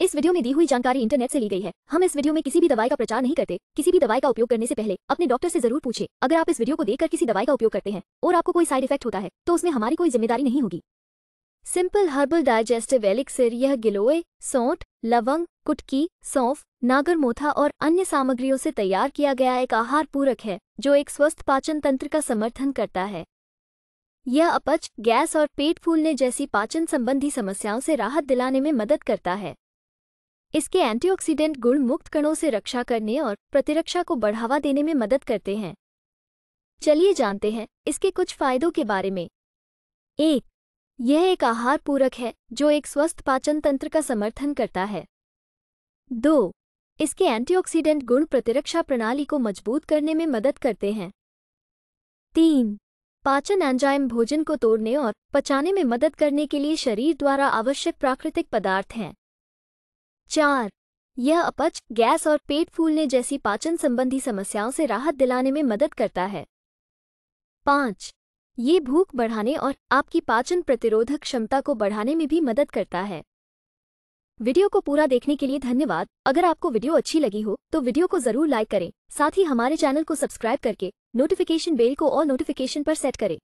इस वीडियो में दी हुई जानकारी इंटरनेट से ली गई है हम इस वीडियो में किसी भी दवाई का प्रचार नहीं करते किसी भी दवाई का उपयोग करने से पहले अपने डॉक्टर से जरूर पूछे अगर आप इस वीडियो को देखकर किसी दवाई का उपयोग करते हैं और आपको कोई साइड इफेक्ट होता है तो उसमें हमारी कोई जिम्मेदारी नहीं होगी सिंपल हर्बल डायजेस्टिव एलिक्सिर यह गिलोए सौंठ लवंग कुटकी सौंफ नागर मोथा और अन्य सामग्रियों से तैयार किया गया एक आहार पूरक है जो एक स्वस्थ पाचन तंत्र का समर्थन करता है यह अपच गैस और पेट फूलने जैसी पाचन संबंधी समस्याओं से राहत दिलाने में मदद करता है इसके एंटीऑक्सीडेंट गुण मुक्त कणों से रक्षा करने और प्रतिरक्षा को बढ़ावा देने में मदद करते हैं चलिए जानते हैं इसके कुछ फायदों के बारे में एक यह एक आहार पूरक है जो एक स्वस्थ पाचन तंत्र का समर्थन करता है दो इसके एंटीऑक्सीडेंट गुण प्रतिरक्षा प्रणाली को मजबूत करने में मदद करते हैं तीन पाचन एंजाइम भोजन को तोड़ने और पचाने में मदद करने के लिए शरीर द्वारा आवश्यक प्राकृतिक पदार्थ हैं चार यह अपच गैस और पेट फूलने जैसी पाचन संबंधी समस्याओं से राहत दिलाने में मदद करता है पाँच ये भूख बढ़ाने और आपकी पाचन प्रतिरोधक क्षमता को बढ़ाने में भी मदद करता है वीडियो को पूरा देखने के लिए धन्यवाद अगर आपको वीडियो अच्छी लगी हो तो वीडियो को जरूर लाइक करें साथ ही हमारे चैनल को सब्सक्राइब करके नोटिफिकेशन बेल को और नोटिफिकेशन पर सेट करें